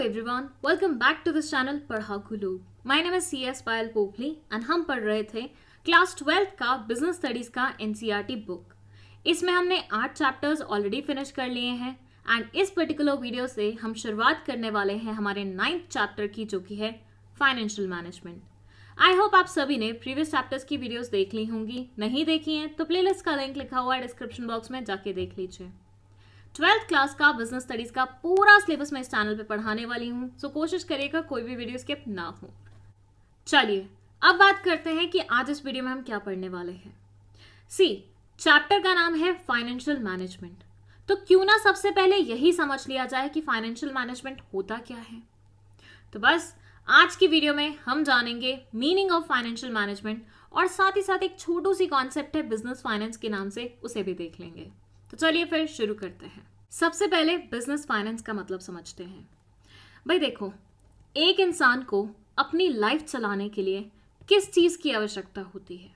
Everyone welcome back to this channel पढ़ा खुलू my name is C S Payal Pokhli and हम पढ़ रहे थे क्लास ट्वेल्थ का बिजनेस स्टडीज का एनसीईआरटी बुक इसमें हमने आठ चैप्टर्स ऑलरेडी फिनिश कर लिए हैं एंड इस पर्टिकुलर वीडियो से हम शुरुआत करने वाले हैं हमारे नाइन्थ चैप्टर की जो कि है फाइनेंशियल मैनेजमेंट आई होप आप सभी ने प्रीवियस चैप्टर्स की वीडियोस देख ली होंगी नहीं देखी हैं तो प्लेलिस्ट का लिंक लिखा हुआ है डिस्क्रिप्शन बॉक्स में जाके देख लीजिए ट्वेल्थ क्लास का बिजनेस स्टडीज का पूरा सिलेबस मैं इस चैनल पे पढ़ाने वाली हूँ सो कोशिश करिएगा कोई भी वीडियो स्किप ना हो चलिए अब बात करते हैं कि आज इस वीडियो में हम क्या पढ़ने वाले हैं सी चैप्टर का नाम है फाइनेंशियल मैनेजमेंट तो क्यों ना सबसे पहले यही समझ लिया जाए कि फाइनेंशियल मैनेजमेंट होता क्या है तो बस आज की वीडियो में हम जानेंगे मीनिंग ऑफ फाइनेंशियल मैनेजमेंट और साथ ही साथ एक छोटू सी कॉन्सेप्ट है बिजनेस फाइनेंस के नाम से उसे भी देख लेंगे तो चलिए फिर शुरू करते हैं सबसे पहले बिजनेस फाइनेंस का मतलब समझते हैं भाई देखो एक इंसान को अपनी लाइफ चलाने के लिए किस चीज़ की आवश्यकता होती है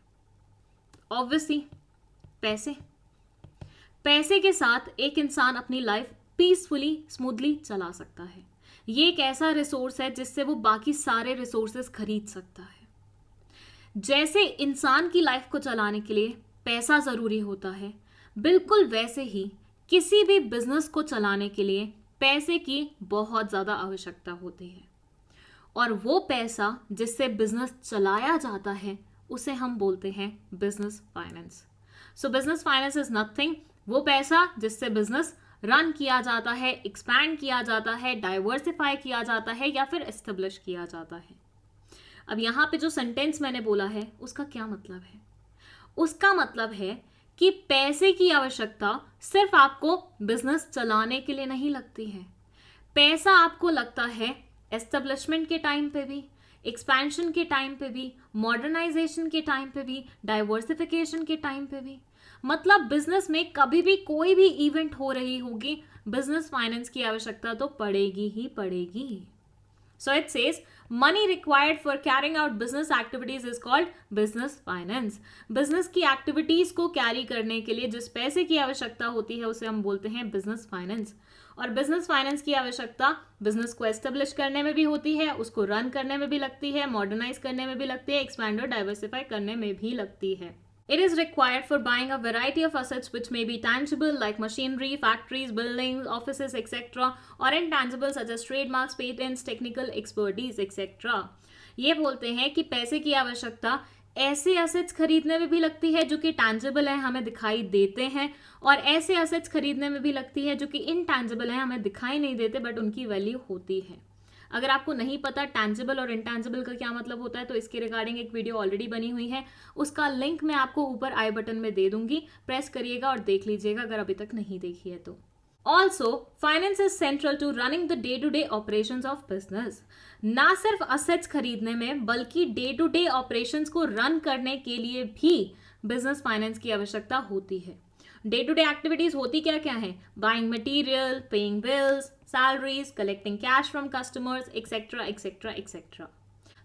ऑब्वियसली पैसे पैसे के साथ एक इंसान अपनी लाइफ पीसफुली स्मूथली चला सकता है ये एक ऐसा रिसोर्स है जिससे वो बाकी सारे रिसोर्सेस खरीद सकता है जैसे इंसान की लाइफ को चलाने के लिए पैसा ज़रूरी होता है बिल्कुल वैसे ही किसी भी बिजनेस को चलाने के लिए पैसे की बहुत ज़्यादा आवश्यकता होती है और वो पैसा जिससे बिजनेस चलाया जाता है उसे हम बोलते हैं business finance so business finance is nothing वो पैसा जिससे बिजनेस रन किया जाता है एक्सपैंड किया जाता है डाइवर्सिफाई किया जाता है या फिर एस्टेब्लिश किया जाता है अब यहाँ पे जो सेंटेंस मैंने बोला है उसका क्या मतलब है उसका मतलब है कि पैसे की आवश्यकता सिर्फ आपको बिजनेस चलाने के लिए नहीं लगती है पैसा आपको लगता है एस्टेब्लिशमेंट के टाइम पे भी एक्सपेंशन के टाइम पे भी मॉडर्नाइजेशन के टाइम पे भी डाइवर्सिफिकेशन के टाइम पे भी मतलब बिजनेस में कभी भी कोई भी इवेंट हो रही होगी बिजनेस फाइनेंस की आवश्यकता तो पड़ेगी ही पड़ेगी so it says money required for carrying out business activities is called business finance business की एक्टिविटीज को कैरी करने के लिए जिस पैसे की आवश्यकता होती है उसे हम बोलते हैं बिजनेस फाइनेंस और बिजनेस फाइनेंस की आवश्यकता बिजनेस को एस्टेब्लिश करने में भी होती है उसको रन करने में भी लगती है मॉडर्नाइज करने में भी लगती है एक्सपैंड और डाइवर्सिफाई करने में भी लगती है It is required for buying a variety of assets which may be tangible like machinery, factories, buildings, offices, etc. or intangible such as trademarks, patents, technical expertise, etc. ये बोलते हैं कि पैसे की आवश्यकता ऐसे असेट्स खरीदने में भी लगती है जो कि टैंजेबल है हमें दिखाई देते हैं और ऐसे असेट्स खरीदने में भी लगती है जो कि इनटैंजेबल है हमें दिखाई नहीं देते बट उनकी वैल्यू होती है अगर आपको नहीं पता टैंजिबल और इनटैंजिबल का क्या मतलब होता है तो इसके रिगार्डिंग एक वीडियो ऑलरेडी बनी हुई है उसका लिंक मैं आपको ऊपर आई बटन में दे दूंगी प्रेस करिएगा और देख लीजिएगा अगर अभी तक नहीं देखी है तो also finance is central to running the day to day operation of business ना सिर्फ असेट्स खरीदने में बल्कि डे टू डे ऑपरेशन को रन करने के लिए भी बिजनेस फाइनेंस की आवश्यकता होती है डे टू डे एक्टिविटीज होती क्या क्या है buying material paying bills salaries collecting cash from customers etcetera etcetera etcetera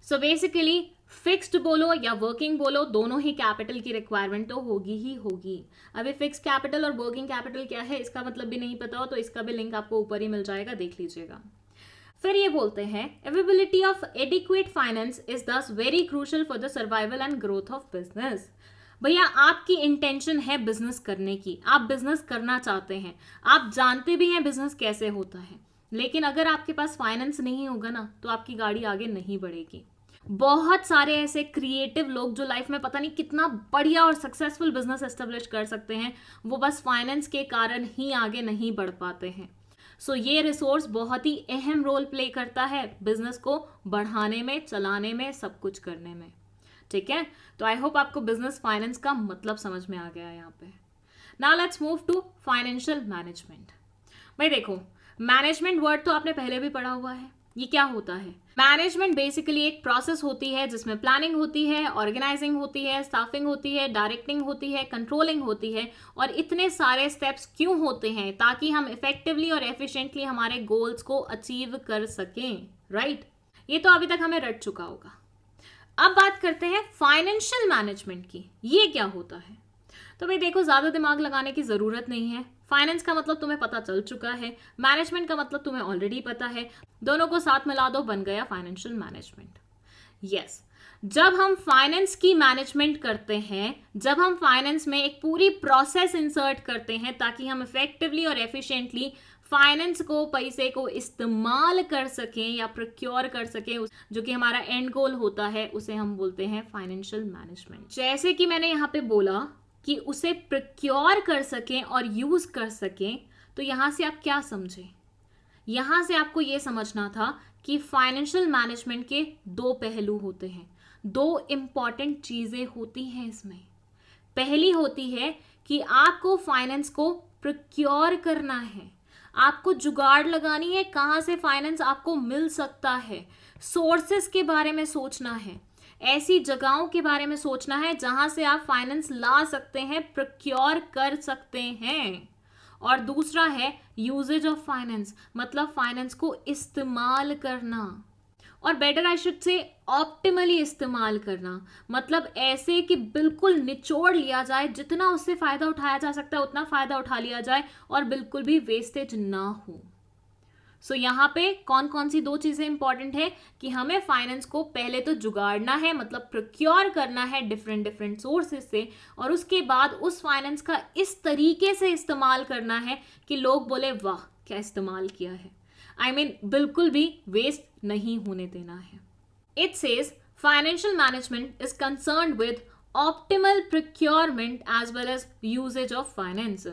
so basically fixed बोलो या वर्किंग बोलो दोनों ही कैपिटल की रिक्वायरमेंट तो होगी ही होगी अभी फिक्स्ड कैपिटल और वर्किंग कैपिटल क्या है इसका मतलब भी नहीं पता हो तो इसका भी लिंक आपको ऊपर ही मिल जाएगा देख लीजिएगा फिर ये बोलते हैं availability of adequate finance is thus very crucial for the survival and growth of business भैया आपकी इंटेंशन है बिजनेस करने की आप बिजनेस करना चाहते हैं आप जानते भी हैं बिजनेस कैसे होता है लेकिन अगर आपके पास फाइनेंस नहीं होगा ना तो आपकी गाड़ी आगे नहीं बढ़ेगी बहुत सारे ऐसे क्रिएटिव लोग जो लाइफ में पता नहीं कितना बढ़िया और सक्सेसफुल बिजनेस एस्टेब्लिश कर सकते हैं वो बस फाइनेंस के कारण ही आगे नहीं बढ़ पाते हैं सो so, ये रिसोर्स बहुत ही अहम रोल प्ले करता है बिजनेस को बढ़ाने में चलाने में सब कुछ करने में ठीक है तो आई होप आपको बिजनेस फाइनेंस का मतलब समझ में आ गया यहाँ पे ना let's move to financial management भाई देखो मैनेजमेंट वर्ड तो आपने पहले भी पढ़ा हुआ है ये क्या होता है मैनेजमेंट बेसिकली एक प्रोसेस होती है जिसमें प्लानिंग होती है ऑर्गेनाइजिंग होती है स्टाफिंग होती है डायरेक्टिंग होती है कंट्रोलिंग होती है और इतने सारे स्टेप्स क्यों होते हैं ताकि हम इफेक्टिवली और एफिशिएंटली हमारे गोल्स को अचीव कर सकें राइट right? ये तो अभी तक हमें रट चुका होगा अब बात करते हैं फाइनेंशियल मैनेजमेंट की ये क्या होता है तो भाई देखो ज़्यादा दिमाग लगाने की ज़रूरत नहीं है फाइनेंस का मतलब तुम्हें पता चल चुका है मैनेजमेंट का मतलब तुम्हें ऑलरेडी पता है दोनों को साथ मिला दो बन गया फाइनेंशियल मैनेजमेंट यस जब हम फाइनेंस की मैनेजमेंट करते हैं जब हम फाइनेंस में एक पूरी प्रोसेस इंसर्ट करते हैं ताकि हम इफेक्टिवली और एफिशिएंटली फाइनेंस को पैसे को इस्तेमाल कर सकें या प्रोक्योर कर सकें जो कि हमारा एंड गोल होता है उसे हम बोलते हैं फाइनेंशियल मैनेजमेंट जैसे कि मैंने यहाँ पे बोला कि उसे प्रोक्योर कर सकें और यूज़ कर सकें तो यहाँ से आप क्या समझें यहाँ से आपको ये समझना था कि फाइनेंशियल मैनेजमेंट के दो पहलू होते हैं दो इम्पॉर्टेंट चीज़ें होती हैं इसमें पहली होती है कि आपको फाइनेंस को प्रोक्योर करना है आपको जुगाड़ लगानी है कहाँ से फाइनेंस आपको मिल सकता है सोर्सेस के बारे में सोचना है ऐसी जगहों के बारे में सोचना है जहां से आप फाइनेंस ला सकते हैं प्रक्योर कर सकते हैं और दूसरा है यूजेज ऑफ फाइनेंस मतलब फाइनेंस को इस्तेमाल करना और better I should say optimally इस्तेमाल करना मतलब ऐसे कि बिल्कुल निचोड़ लिया जाए जितना उससे फ़ायदा उठाया जा सकता है उतना फ़ायदा उठा लिया जाए और बिल्कुल भी वेस्टेज ना हो सो so, यहाँ पे कौन कौन सी दो चीज़ें इंपॉर्टेंट है कि हमें फाइनेंस को पहले तो जुगाड़ना है मतलब प्रोक्योर करना है डिफरेंट डिफरेंट सोर्सेज से और उसके बाद उस फाइनेंस का इस तरीके से इस्तेमाल करना है कि लोग बोले वाह क्या इस्तेमाल किया है आई मीन बिल्कुल भी वेस्ट नहीं होने देना है it says financial management is concern with optimal procurement as well as uses of finance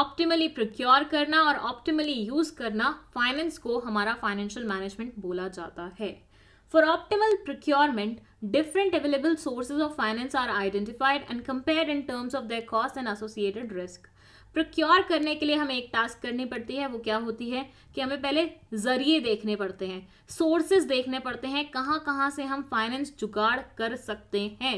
optimally procure करना और ऑप्टिमली यूज करना फाइनेंस को हमारा फाइनेंशियल मैनेजमेंट बोला जाता है for optimal procurement different available sources of finance are identified and compare in terms of their cost and associated risk procure करने के लिए हमें एक टास्क करनी पड़ती है वो क्या होती है कि हमें पहले जरिए देखने पड़ते हैं सोर्सेज देखने पड़ते हैं कहाँ कहाँ से हम फाइनेंस जुगाड़ कर सकते हैं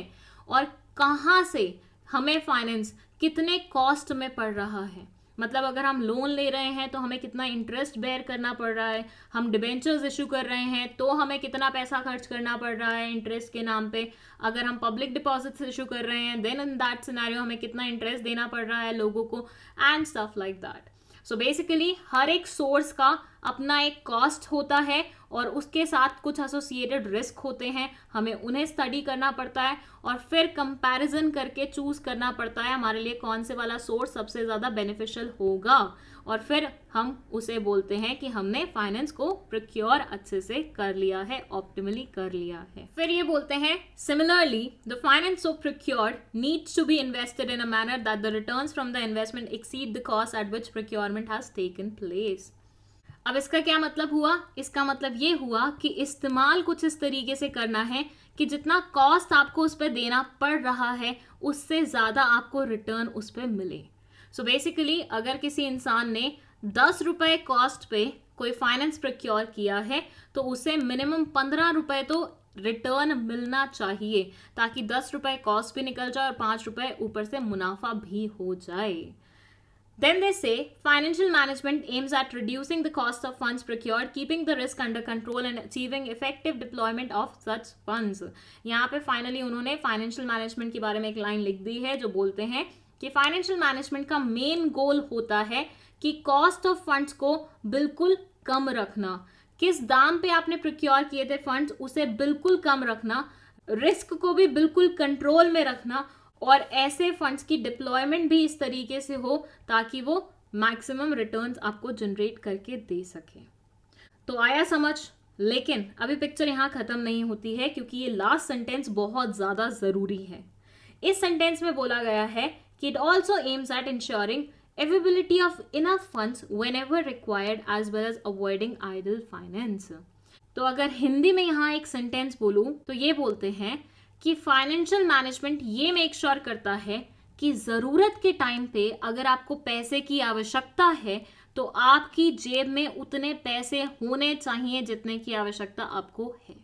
और कहाँ से हमें फाइनेंस कितने कॉस्ट में पड़ रहा है मतलब अगर हम लोन ले रहे हैं तो हमें कितना इंटरेस्ट बेयर करना पड़ रहा है हम डिबेंचर्स इशू कर रहे हैं तो हमें कितना पैसा खर्च करना पड़ रहा है इंटरेस्ट के नाम पे अगर हम पब्लिक डिपॉजिट्स इशू कर रहे हैं देन इन दैट सिनारियो हमें कितना इंटरेस्ट देना पड़ रहा है लोगों को and stuff like that so basically हर एक सोर्स का अपना एक कॉस्ट होता है और उसके साथ कुछ एसोसिएटेड रिस्क होते हैं हमें उन्हें स्टडी करना पड़ता है और फिर कंपैरिजन करके चूज करना पड़ता है हमारे लिए कौन से वाला सोर्स सबसे ज़्यादा बेनिफिशियल होगा और फिर हम उसे बोलते हैं कि हमने फाइनेंस को प्रोक्योर अच्छे से कर लिया है ऑप्टिमली कर लिया है फिर ये बोलते हैं similarly the finance of procured needs to be invested in a manner that the return from the investment exceed the cost at which procurement has taken place अब इसका क्या मतलब हुआ इसका मतलब ये हुआ कि इस्तेमाल कुछ इस तरीके से करना है कि जितना कॉस्ट आपको उस पर देना पड़ रहा है उससे ज़्यादा आपको रिटर्न उस पर मिले सो so बेसिकली अगर किसी इंसान ने दस रुपये कॉस्ट पे कोई फाइनेंस प्रक्योर किया है तो उसे मिनिमम पंद्रह रुपये तो रिटर्न मिलना चाहिए ताकि दस रुपये कॉस्ट भी निकल जाए और पाँच रुपये ऊपर से मुनाफा भी हो जाए Then they say financial management aims at reducing the cost of funds procured, keeping the risk under control and achieving effective deployment of such funds. यहाँ पे finally उन्होंने financial management के बारे में एक line लिख दी है जो बोलते हैं कि financial management का main goal होता है कि cost of funds को बिल्कुल कम रखना किस दाम पे आपने प्रोक्योर किए थे फंड्स उसे बिल्कुल कम रखना रिस्क को भी बिल्कुल कंट्रोल में रखना और ऐसे फंड्स की डिप्लॉयमेंट भी इस तरीके से हो ताकि वो मैक्सिमम रिटर्न्स आपको जनरेट करके दे सके तो आया समझ लेकिन अभी पिक्चर यहाँ खत्म नहीं होती है क्योंकि ये लास्ट सेंटेंस बहुत ज़्यादा ज़रूरी है इस सेंटेंस में बोला गया है कि it also aims at insuring of enough fund whenever required as well as avoiding idle finance तो अगर हिंदी में यहाँ एक सेंटेंस बोलूँ तो ये बोलते हैं कि फाइनेंशियल मैनेजमेंट ये मेक श्योर sure करता है कि ज़रूरत के टाइम पे अगर आपको पैसे की आवश्यकता है तो आपकी जेब में उतने पैसे होने चाहिए जितने की आवश्यकता आपको है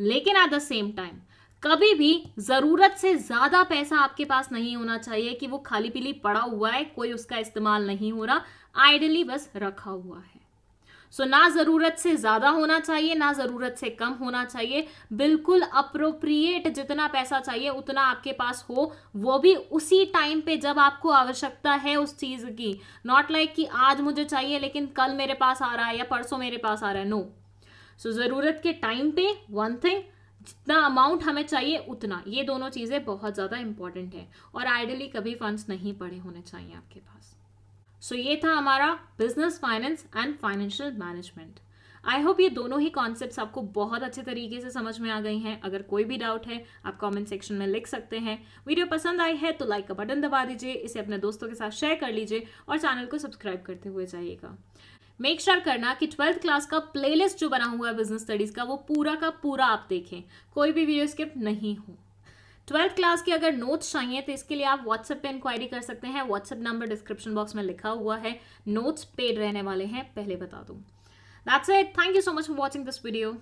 लेकिन एट द सेम टाइम कभी भी ज़रूरत से ज़्यादा पैसा आपके पास नहीं होना चाहिए कि वो खाली पीली पड़ा हुआ है कोई उसका इस्तेमाल नहीं हो रहा आइडली बस रखा हुआ है सो so, ना ज़रूरत से ज़्यादा होना चाहिए ना ज़रूरत से कम होना चाहिए बिल्कुल अप्रोप्रिएट जितना पैसा चाहिए उतना आपके पास हो वो भी उसी टाइम पे जब आपको आवश्यकता है उस चीज़ की नॉट लाइक like कि आज मुझे चाहिए लेकिन कल मेरे पास आ रहा है या परसों मेरे पास आ रहा है नो सो so, ज़रूरत के टाइम पे वन थिंग जितना अमाउंट हमें चाहिए उतना ये दोनों चीज़ें बहुत ज़्यादा इंपॉर्टेंट है और आइडली कभी फंड्स नहीं पड़े होने चाहिए आपके पास सो so, ये था हमारा business finance and financial management I hope ये दोनों ही कॉन्सेप्ट्स आपको बहुत अच्छे तरीके से समझ में आ गई हैं अगर कोई भी डाउट है आप कमेंट सेक्शन में लिख सकते हैं वीडियो पसंद आई है तो लाइक का बटन दबा दीजिए इसे अपने दोस्तों के साथ शेयर कर लीजिए और चैनल को सब्सक्राइब करते हुए जाइएगा मेक श्योर sure करना कि ट्वेल्थ क्लास का प्लेलिस्ट जो बना हुआ है बिजनेस स्टडीज़ का वो पूरा का पूरा आप देखें कोई भी वीडियो स्किप नहीं हो ट्वेल्थ क्लास की अगर नोट्स चाहिए तो इसके लिए आप व्हाट्सएप पे इंक्वायरी कर सकते हैं व्हाट्सएप नंबर डिस्क्रिप्शन बॉक्स में लिखा हुआ है नोट्स पेड रहने वाले हैं पहले बता दूँ that's it thank you so much for watching this video